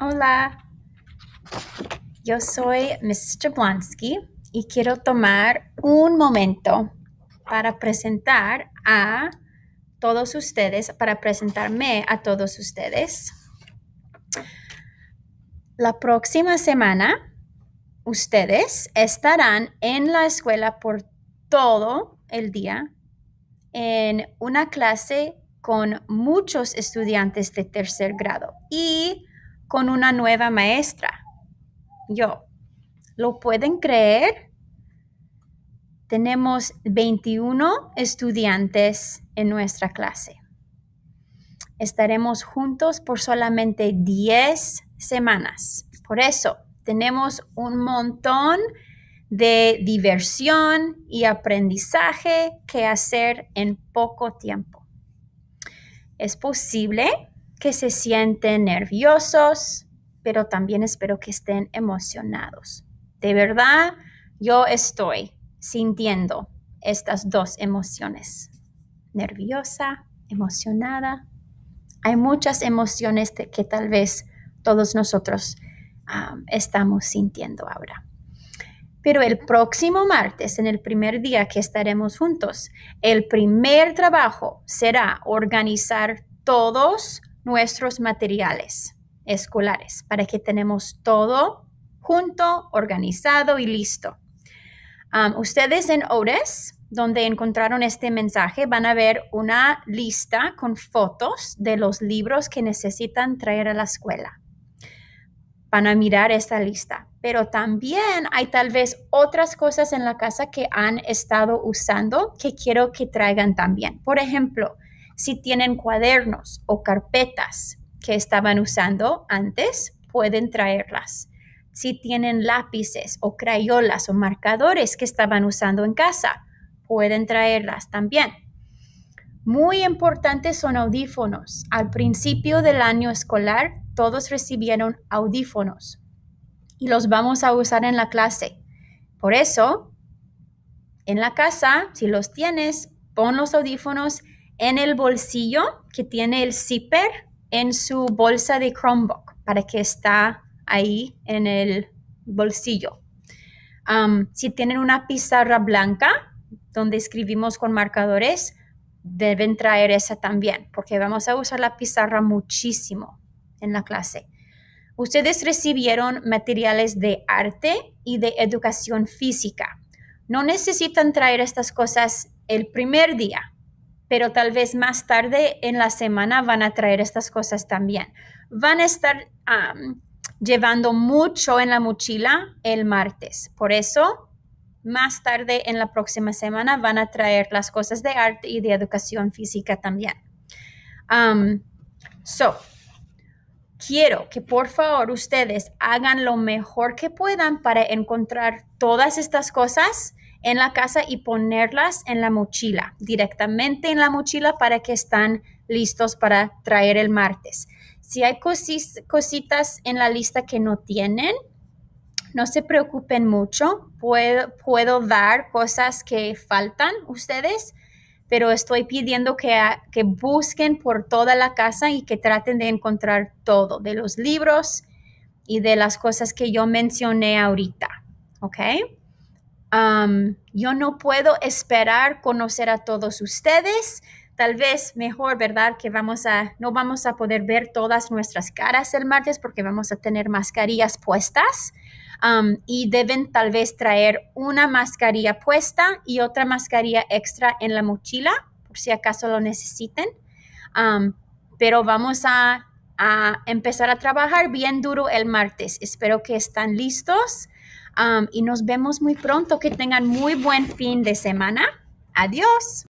Hola, yo soy Mrs. Jablonski y quiero tomar un momento para presentar a todos ustedes, para presentarme a todos ustedes. La próxima semana, ustedes estarán en la escuela por todo el día en una clase con muchos estudiantes de tercer grado y con una nueva maestra. Yo, ¿lo pueden creer? Tenemos 21 estudiantes en nuestra clase. Estaremos juntos por solamente 10 semanas. Por eso tenemos un montón de diversión y aprendizaje que hacer en poco tiempo. Es posible que se sienten nerviosos, pero también espero que estén emocionados. De verdad, yo estoy sintiendo estas dos emociones, nerviosa, emocionada. Hay muchas emociones que tal vez todos nosotros estamos sintiendo ahora. Pero el próximo martes, en el primer día que estaremos juntos, el primer trabajo será organizar todos nuestros materiales escolares para que tenemos todo junto, organizado y listo. ustedes en ORES, donde encontraron este mensaje, van a ver una lista con fotos de los libros que necesitan traer a la escuela. Van a mirar esta lista, pero también hay tal vez otras cosas en la casa que han estado usando que quiero que traigan también. Por ejemplo, si tienen cuadernos o carpetas que estaban usando antes, pueden traerlas. Si tienen lápices o crayolas o marcadores que estaban usando en casa, pueden traerlas también. Muy importantes son audífonos. Al principio del año escolar, todos recibieron audífonos y los vamos a usar en la clase. Por eso, en la casa, si los tienes, pon los audífonos en el bolsillo que tiene el zipper en su bolsa de Chromebook para que está ahí en el bolsillo. si tienen una pizarra blanca donde escribimos con marcadores, deben traer esa también, porque vamos a usar la pizarra muchísimo en la clase. Ustedes recibieron materiales de arte y de educación física. No necesitan traer estas cosas el primer día, pero tal vez más tarde en la semana van a traer estas cosas también. Van a estar llevando mucho en la mochila el martes. Por eso, más tarde en la próxima semana van a traer las cosas de arte y de educación física también. so, quiero que por favor ustedes hagan lo mejor que puedan para encontrar todas estas cosas en la casa y ponerlas en la mochila, directamente en la mochila para que están listos para traer el martes. Si hay cositas en la lista que no tienen, no se preocupen mucho. Puedo, puedo dar cosas que faltan ustedes, pero estoy pidiendo que, que busquen por toda la casa y que traten de encontrar todo, de los libros y de las cosas que yo mencioné ahorita. ¿Ok? yo no puedo esperar conocer a todos ustedes. Tal vez mejor, ¿verdad? Que vamos a, no vamos a poder ver todas nuestras caras el martes porque vamos a tener mascarillas puestas. y deben tal vez traer una mascarilla puesta y otra mascarilla extra en la mochila por si acaso lo necesiten. pero vamos a, a, empezar a trabajar bien duro el martes. Espero que están listos y nos vemos muy pronto. Que tengan muy buen fin de semana. Adiós.